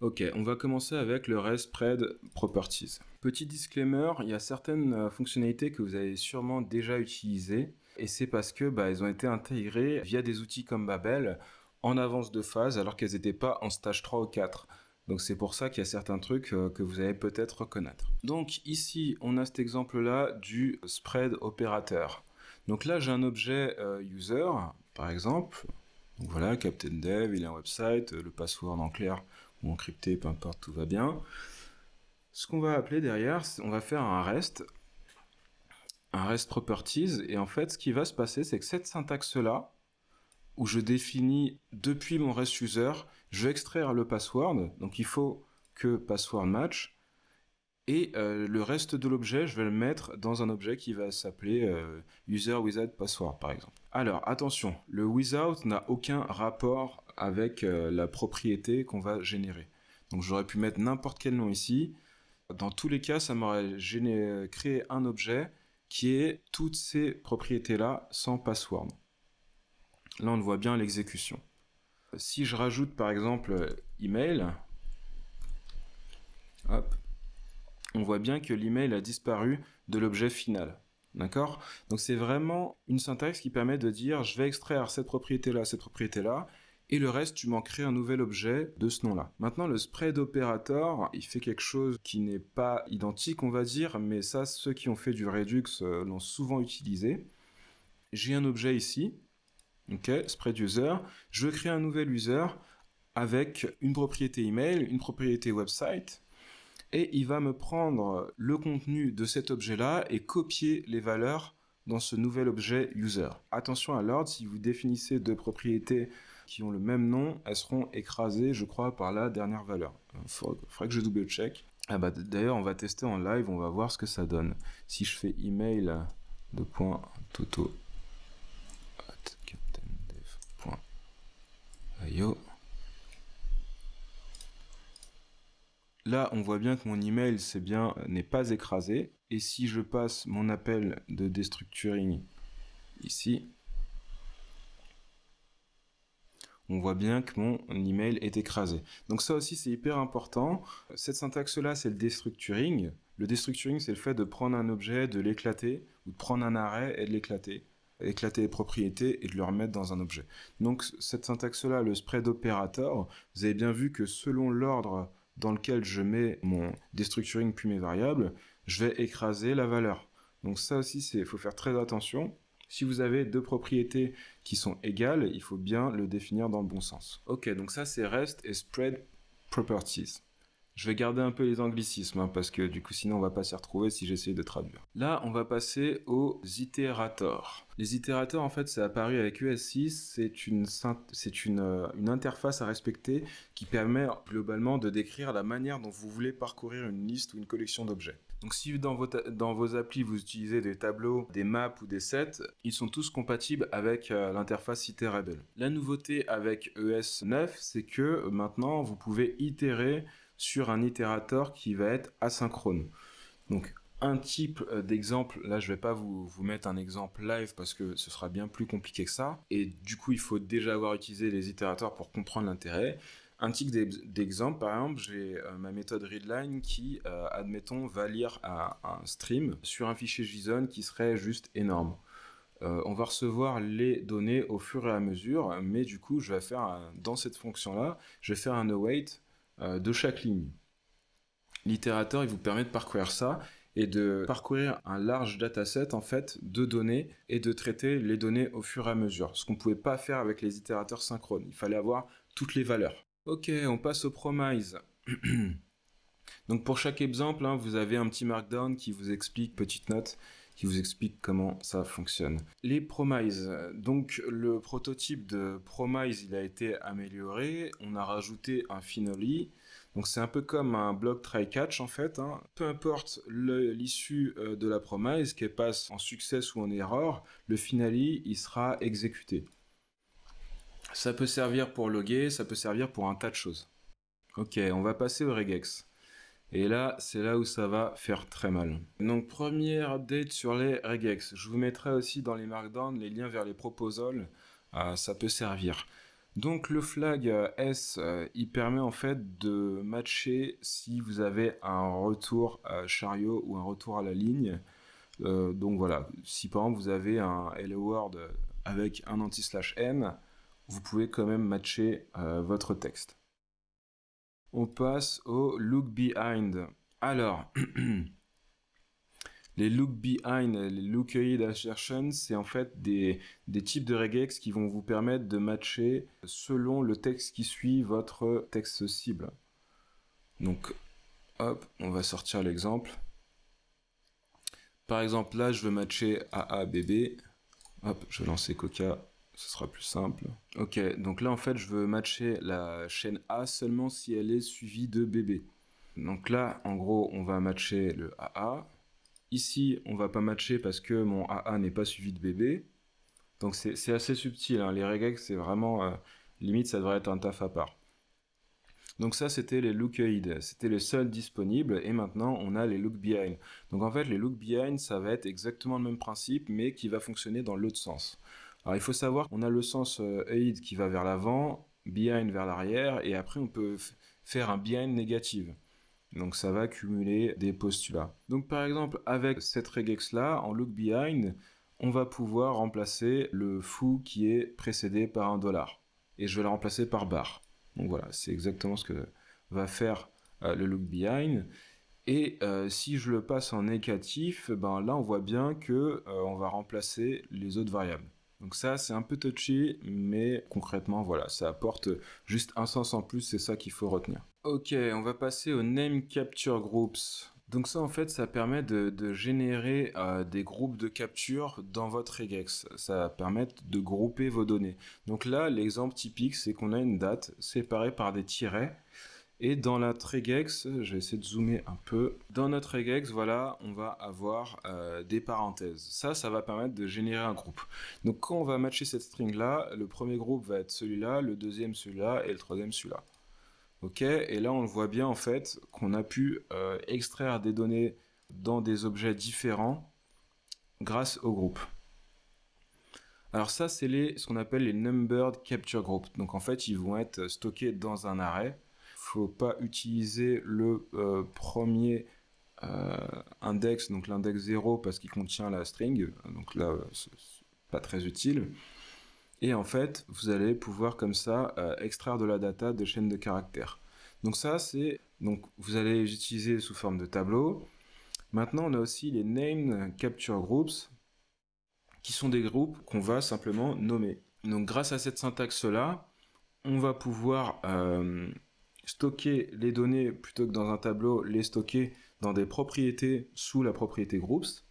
Ok, on va commencer avec le REST-Spread Properties. Petit disclaimer, il y a certaines euh, fonctionnalités que vous avez sûrement déjà utilisées, et c'est parce que bah, elles ont été intégrées via des outils comme Babel en avance de phase, alors qu'elles n'étaient pas en stage 3 ou 4. Donc c'est pour ça qu'il y a certains trucs euh, que vous allez peut-être reconnaître. Donc ici, on a cet exemple-là du spread opérateur. Donc là, j'ai un objet euh, user, par exemple. voilà, Captain Dev, il a un website, le password en clair, ou encrypté, peu importe, tout va bien. Ce qu'on va appeler derrière, on va faire un REST, un REST properties, et en fait, ce qui va se passer, c'est que cette syntaxe-là, où je définis depuis mon REST user, je vais extraire le password, donc il faut que password match, et euh, le reste de l'objet, je vais le mettre dans un objet qui va s'appeler euh, user without password par exemple. Alors attention, le without n'a aucun rapport avec euh, la propriété qu'on va générer. Donc j'aurais pu mettre n'importe quel nom ici. Dans tous les cas, ça m'aurait créé un objet qui est toutes ces propriétés-là sans password. Là, on voit bien l'exécution. Si je rajoute par exemple email, hop, on voit bien que l'email a disparu de l'objet final. D'accord Donc c'est vraiment une syntaxe qui permet de dire je vais extraire cette propriété-là, cette propriété-là, et le reste, tu m'en crées un nouvel objet de ce nom-là. Maintenant, le spread operator, il fait quelque chose qui n'est pas identique, on va dire, mais ça, ceux qui ont fait du Redux euh, l'ont souvent utilisé. J'ai un objet ici, ok, spread user, je veux créer un nouvel user avec une propriété email, une propriété website, et il va me prendre le contenu de cet objet-là et copier les valeurs dans ce nouvel objet user. Attention à l'ordre, si vous définissez deux propriétés qui ont le même nom, elles seront écrasées, je crois, par la dernière valeur. Il euh, faudrait que je double-check. Ah bah, D'ailleurs, on va tester en live, on va voir ce que ça donne. Si je fais email de at Là, on voit bien que mon email, c'est bien, euh, n'est pas écrasé. Et si je passe mon appel de destructuring ici, on voit bien que mon email est écrasé. Donc ça aussi, c'est hyper important. Cette syntaxe-là, c'est le destructuring. Le destructuring, c'est le fait de prendre un objet, de l'éclater, ou de prendre un arrêt et de l'éclater. Éclater les propriétés et de le remettre dans un objet. Donc cette syntaxe-là, le spread operator, vous avez bien vu que selon l'ordre dans lequel je mets mon destructuring puis mes variables, je vais écraser la valeur. Donc ça aussi, il faut faire très attention. Si vous avez deux propriétés qui sont égales, il faut bien le définir dans le bon sens. Ok, donc ça c'est REST et Spread Properties. Je vais garder un peu les anglicismes, hein, parce que du coup sinon on va pas s'y retrouver si j'essaye de traduire. Là, on va passer aux itérateurs. Les itérateurs, en fait, c'est apparu avec ES6, c'est euh, une, interface à respecter qui permet globalement de décrire la manière dont vous voulez parcourir une liste ou une collection d'objets. Donc si dans vos, dans vos applis vous utilisez des tableaux, des maps ou des sets, ils sont tous compatibles avec euh, l'interface itérable. La nouveauté avec ES9, c'est que euh, maintenant vous pouvez itérer sur un itérateur qui va être asynchrone. Donc un type euh, d'exemple, là je vais pas vous, vous, mettre un exemple live parce que ce sera bien plus compliqué que ça, et du coup il faut déjà avoir utilisé les itérateurs pour comprendre l'intérêt. Un type d'exemple, par exemple, j'ai euh, ma méthode readline qui, euh, admettons, va lire à, un stream sur un fichier JSON qui serait juste énorme. on va recevoir les données au fur et à mesure, mais du coup, je vais faire dans cette fonction-là, je vais faire un await euh, de chaque ligne. L'itérateur, il vous permet de parcourir ça et de parcourir un large dataset en fait de données et de traiter les données au fur et à mesure. Ce qu'on ne pouvait pas faire avec les itérateurs synchrones. Il fallait avoir toutes les valeurs. Ok, on passe au promise. Donc pour chaque exemple, hein, vous avez un petit markdown qui vous explique, petite note, qui vous explique comment ça fonctionne. Les Promises. Donc le prototype de Promise, il a été amélioré. On a rajouté un Finally. Donc c'est un peu comme un bloc try-catch en fait. Hein. Peu importe l'issue euh, de la Promise, qu'elle passe en succès ou en erreur, le Finally, il sera exécuté. Ça peut servir pour loguer, ça peut servir pour un tas de choses. Ok, on va passer au regex. Et là, c'est là où ça va faire très mal. Donc première update sur les regex. Je vous mettrai aussi dans les markdown les liens vers les proposals. Ah, ça peut servir. Donc le flag euh, S, euh, il permet en fait de matcher si vous avez un retour à euh, chariot ou un retour à la ligne. donc voilà, si par exemple vous avez un hello world avec un anti-slash n, vous pouvez quand même matcher votre texte on passe au look behind. Alors, les look behind, les look ahead assertions, c'est en fait des, des types de regex qui vont vous permettre de matcher selon le texte qui suit votre texte cible. Donc, hop, on va sortir l'exemple. Par exemple, là, je veux matcher AABB. Hop, je vais lancer Coca ce sera plus simple. Ok, donc là en fait je veux matcher la chaîne A seulement si elle est suivie de BB. Donc là en gros on va matcher le AA. Ici on va pas matcher parce que mon AA n'est pas suivi de bébé Donc c'est assez subtil, hein. les regex c'est vraiment, euh, limite ça devrait être un taf à part. Donc ça c'était les look c'était le seul disponible et maintenant on a les look behind. Donc en fait les look behind ça va être exactement le même principe mais qui va fonctionner dans l'autre sens. Alors il faut savoir qu'on a le sens euh, aid qui va vers l'avant, behind vers l'arrière, et après on peut faire un behind négatif. Donc ça va cumuler des postulats. Donc par exemple avec cette regex là, en look behind, on va pouvoir remplacer le fou qui est précédé par un dollar. Et je vais la remplacer par bar. Donc voilà, c'est exactement ce que va faire euh, le look behind. Et euh, si je le passe en négatif, ben là on voit bien que on va remplacer les autres variables. Donc ça, c'est un peu touchy, mais concrètement, voilà, ça apporte juste un sens en plus, c'est ça qu'il faut retenir. Ok, on va passer au Name Capture Groups. Donc ça, en fait, ça permet de, générer euh, des groupes de capture dans votre regex. Ça permet de grouper vos données. Donc là, l'exemple typique, c'est qu'on a une date séparée par des tirets. Et dans la regex, je vais essayer de zoomer un peu. Dans notre regex, voilà, on va avoir euh, des parenthèses. Ça, ça va permettre de générer un groupe. Donc quand on va matcher cette string là, le premier groupe va être celui-là, le deuxième celui-là et le troisième celui-là. Ok, et là on le voit bien en fait qu'on a pu euh, extraire des données dans des objets différents grâce au groupe. Alors ça, c'est ce qu'on appelle les numbered capture groups. Donc en fait, ils vont être stockés dans un arrêt faut pas utiliser le euh, premier euh, index, donc l'index 0, parce qu'il contient la string, donc là, euh, c'est pas très utile. Et en fait, vous allez pouvoir comme ça extraire de la data de chaînes de caractères. Donc ça, c'est donc vous allez les utiliser sous forme de tableau. Maintenant, on a aussi les name capture groups, qui sont des groupes qu'on va simplement nommer. Donc grâce à cette syntaxe-là, on va pouvoir stocker les données plutôt que dans un tableau, les stocker dans des propriétés sous la propriété groups.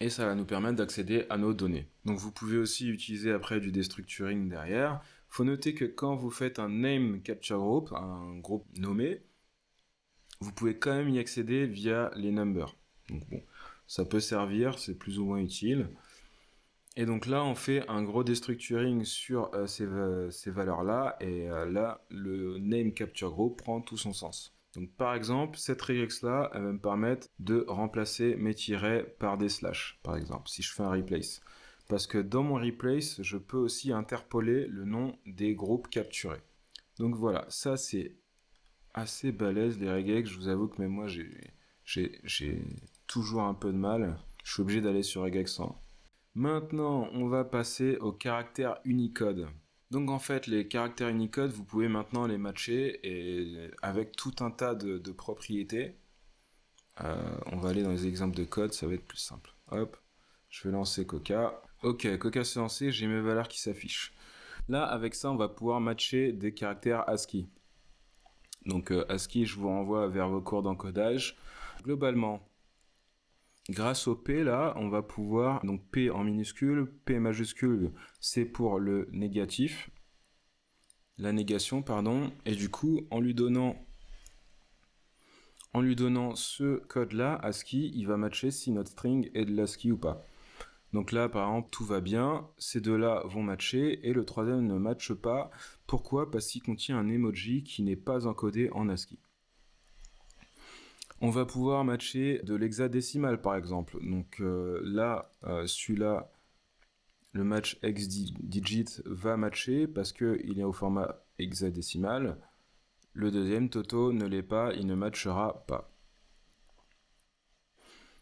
Et ça va nous permettre d'accéder à nos données. Donc vous pouvez aussi utiliser après du destructuring derrière. Faut noter que quand vous faites un name capture group, un groupe nommé, vous pouvez quand même y accéder via les numbers. Donc bon, ça peut servir, c'est plus ou moins utile. Et donc là, on fait un gros destructuring sur euh, euh, ces, valeurs-là, et euh, là, le name capture group prend tout son sens. Donc par exemple, cette regex-là, elle va me permettre de remplacer mes tirets par des slash, par exemple, si je fais un replace. Parce que dans mon replace, je peux aussi interpoler le nom des groupes capturés. Donc voilà, ça c'est assez balèze les regex, je vous avoue que même moi j'ai toujours un peu de mal, je suis obligé d'aller sur regex 100. Maintenant, on va passer aux caractères Unicode. Donc en fait, les caractères Unicode, vous pouvez maintenant les matcher et avec tout un tas de, propriétés. Euh, on va aller dans les exemples de code, ça va être plus simple. Hop, je vais lancer Coca. Ok, Coca s'est lancé, j'ai mes valeurs qui s'affichent. Là, avec ça, on va pouvoir matcher des caractères ASCII. Donc euh, ASCII, je vous renvoie vers vos cours d'encodage. Globalement, Grâce au P, là, on va pouvoir, donc P en minuscule, P majuscule, c'est pour le négatif, la négation, pardon, et du coup, en lui donnant, en lui donnant ce code-là, ASCII, il va matcher si notre string est de l'ASCII ou pas. Donc là, par exemple, tout va bien, ces deux-là vont matcher, et le troisième ne matche pas. Pourquoi Parce qu'il contient un emoji qui n'est pas encodé en ASCII. On va pouvoir matcher de l'hexadécimal par exemple. Donc euh, là, euh, celui-là, le match hex-digit va matcher parce qu'il est au format hexadécimal. Le deuxième, Toto, ne l'est pas, il ne matchera pas.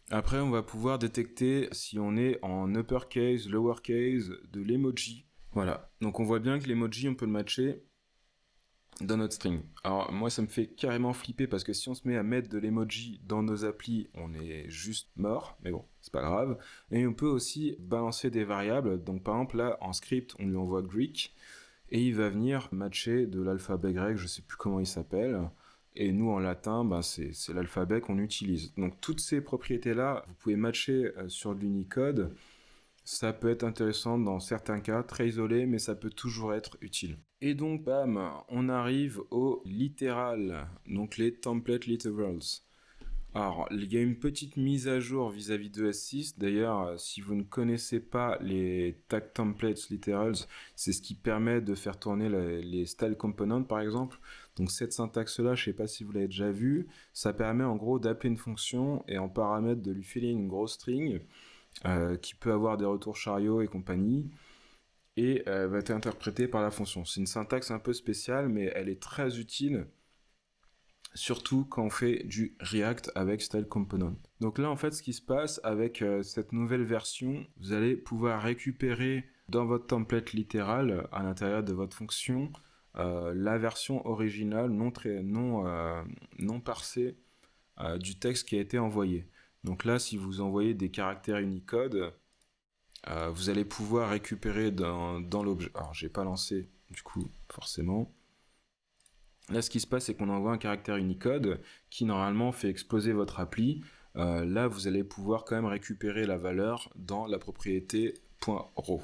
Après, on va pouvoir détecter si on est en uppercase, lowercase, de l'emoji. Voilà. Donc on voit bien que l'emoji, on peut le matcher dans notre string. Alors moi ça me fait carrément flipper parce que si on se met à mettre de l'emoji dans nos applis, on est juste mort, mais bon, c'est pas grave. Et on peut aussi balancer des variables. Donc par exemple là en script, on lui envoie Greek et il va venir matcher de l'alphabet grec, je sais plus comment il s'appelle. Et nous en latin, bah, c'est l'alphabet qu'on utilise. Donc toutes ces propriétés là, vous pouvez matcher euh, sur l'Unicode. Ça peut être intéressant dans certains cas, très isolé, mais ça peut toujours être utile. Et donc, bam, on arrive au littéral, donc les template literals. Alors, il y a une petite mise à jour vis-à-vis de S6. D'ailleurs, si vous ne connaissez pas les tag templates literals, c'est ce qui permet de faire tourner les style components, par exemple. Donc, cette syntaxe-là, je ne sais pas si vous l'avez déjà vue, ça permet en gros d'appeler une fonction et en paramètre de lui filer une grosse string euh, qui peut avoir des retours chariot et compagnie, et euh, va être interprétée par la fonction. C'est une syntaxe un peu spéciale, mais elle est très utile, surtout quand on fait du React avec Style Component. Donc là, en fait, ce qui se passe avec euh, cette nouvelle version, vous allez pouvoir récupérer dans votre template littéral, à l'intérieur de votre fonction, la version originale non, non parsée du texte qui a été envoyé. Donc là, si vous envoyez des caractères Unicode, euh, vous allez pouvoir récupérer dans, l'objet. Alors, n'ai pas lancé, du coup, forcément. Là, ce qui se passe, c'est qu'on envoie un caractère Unicode qui normalement fait exploser votre appli. Euh, là, vous allez pouvoir quand même récupérer la valeur dans la propriété .raw.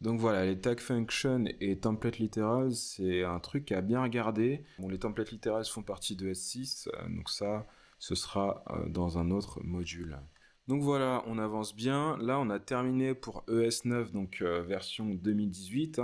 Donc voilà, les tag function et template Literals, c'est un truc à bien regarder. Bon, les templates literals font partie de S6, euh, donc ça, ce sera euh, dans un autre module. Donc voilà, on avance bien. Là, on a terminé pour ES9, donc euh, version 2018.